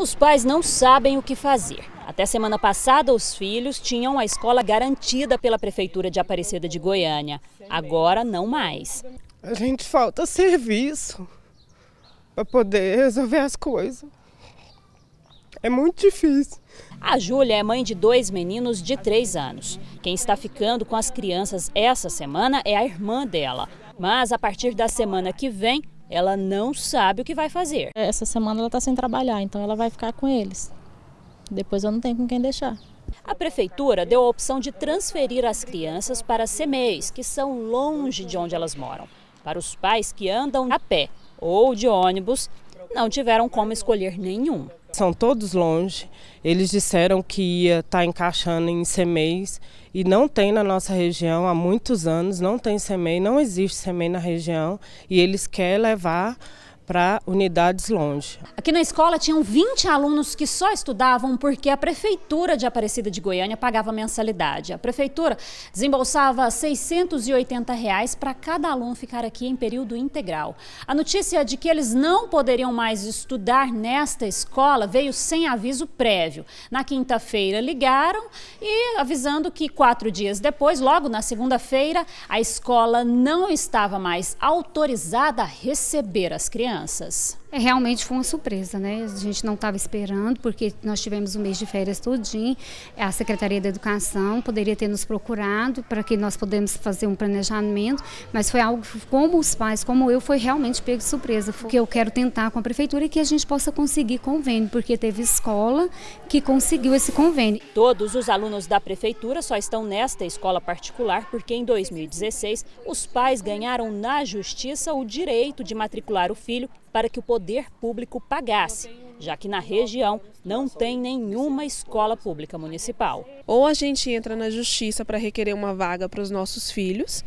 Os pais não sabem o que fazer. Até semana passada, os filhos tinham a escola garantida pela Prefeitura de Aparecida de Goiânia. Agora, não mais. A gente falta serviço para poder resolver as coisas. É muito difícil. A Júlia é mãe de dois meninos de três anos. Quem está ficando com as crianças essa semana é a irmã dela. Mas a partir da semana que vem, ela não sabe o que vai fazer. Essa semana ela está sem trabalhar, então ela vai ficar com eles. Depois eu não tenho com quem deixar. A prefeitura deu a opção de transferir as crianças para CMEs, que são longe de onde elas moram. Para os pais que andam a pé ou de ônibus, não tiveram como escolher nenhum são todos longe. Eles disseram que ia estar tá encaixando em semeis e não tem na nossa região há muitos anos, não tem semei não existe semei na região e eles querem levar para unidades longe. Aqui na escola tinham 20 alunos que só estudavam porque a prefeitura de Aparecida de Goiânia pagava mensalidade. A prefeitura desembolsava R$ 680 reais para cada aluno ficar aqui em período integral. A notícia é de que eles não poderiam mais estudar nesta escola veio sem aviso prévio. Na quinta-feira ligaram e avisando que quatro dias depois, logo na segunda-feira, a escola não estava mais autorizada a receber as crianças crianças. É, realmente foi uma surpresa, né? A gente não estava esperando, porque nós tivemos um mês de férias todinho. A Secretaria da Educação poderia ter nos procurado para que nós pudéssemos fazer um planejamento, mas foi algo como os pais, como eu, foi realmente pego de surpresa, porque eu quero tentar com a prefeitura que a gente possa conseguir convênio, porque teve escola que conseguiu esse convênio. Todos os alunos da prefeitura só estão nesta escola particular porque em 2016 os pais ganharam na justiça o direito de matricular o filho para que o poder público pagasse, já que na região não tem nenhuma escola pública municipal. Ou a gente entra na justiça para requerer uma vaga para os nossos filhos,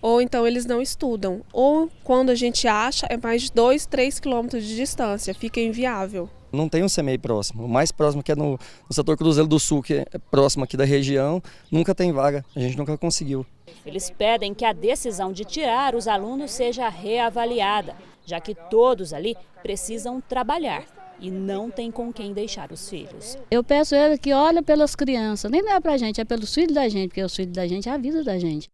ou então eles não estudam. Ou quando a gente acha, é mais de 2, 3 quilômetros de distância, fica inviável. Não tem um CMEI próximo. O mais próximo que é no, no setor Cruzeiro do Sul, que é próximo aqui da região, nunca tem vaga. A gente nunca conseguiu. Eles pedem que a decisão de tirar os alunos seja reavaliada já que todos ali precisam trabalhar e não tem com quem deixar os filhos. Eu peço ele que olhe pelas crianças, nem não é para a gente, é pelos filhos da gente, porque os filhos da gente é a vida da gente.